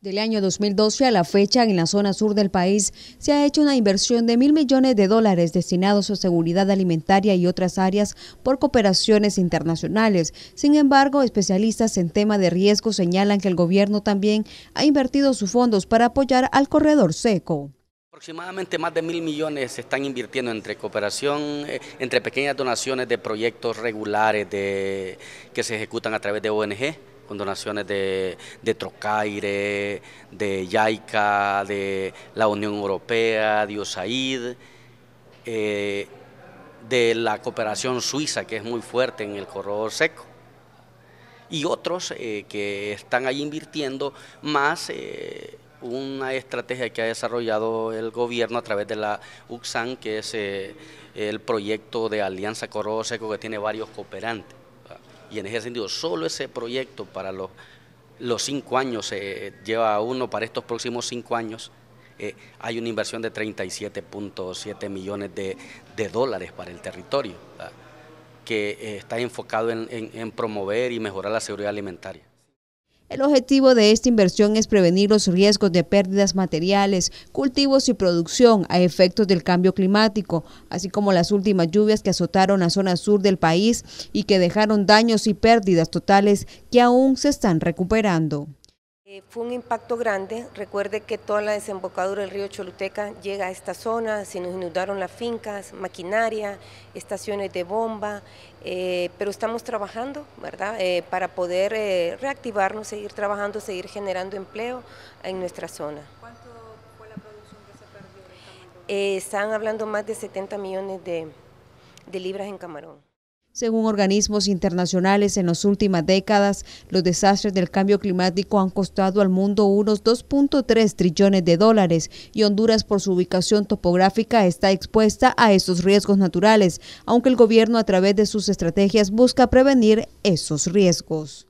Del año 2012 a la fecha, en la zona sur del país, se ha hecho una inversión de mil millones de dólares destinados a seguridad alimentaria y otras áreas por cooperaciones internacionales. Sin embargo, especialistas en tema de riesgo señalan que el gobierno también ha invertido sus fondos para apoyar al corredor seco. Aproximadamente más de mil millones se están invirtiendo entre cooperación, eh, entre pequeñas donaciones de proyectos regulares de, que se ejecutan a través de ONG con donaciones de, de Trocaire, de Yaica, de la Unión Europea, de USAID, eh, de la cooperación suiza, que es muy fuerte en el corredor seco y otros eh, que están ahí invirtiendo más eh, una estrategia que ha desarrollado el gobierno a través de la UXAN, que es el proyecto de Alianza corredor Seco que tiene varios cooperantes. Y en ese sentido, solo ese proyecto para los, los cinco años, se eh, lleva uno para estos próximos cinco años, eh, hay una inversión de 37.7 millones de, dólares para el territorio, que eh, está enfocado en promover y mejorar la seguridad alimentaria. El objetivo de esta inversión es prevenir los riesgos de pérdidas materiales, cultivos y producción a efectos del cambio climático, así como las últimas lluvias que azotaron la zona sur del país y que dejaron daños y pérdidas totales que aún se están recuperando. Eh, fue un impacto grande. Recuerde que toda la desembocadura del río Choluteca llega a esta zona, se nos inundaron las fincas, maquinaria, estaciones de bomba, eh, pero estamos trabajando, ¿verdad?, eh, para poder reactivarnos, seguir trabajando, seguir generando empleo en nuestra zona. ¿Cuánto fue la producción que se perdió? están hablando más de 70 millones de libras en camarón. Según organismos internacionales, en las últimas décadas, los desastres del cambio climático han costado al mundo unos 2.3 trillones de dólares y Honduras, por su ubicación topográfica, está expuesta a estos riesgos naturales, aunque el gobierno a través de sus estrategias busca prevenir esos riesgos.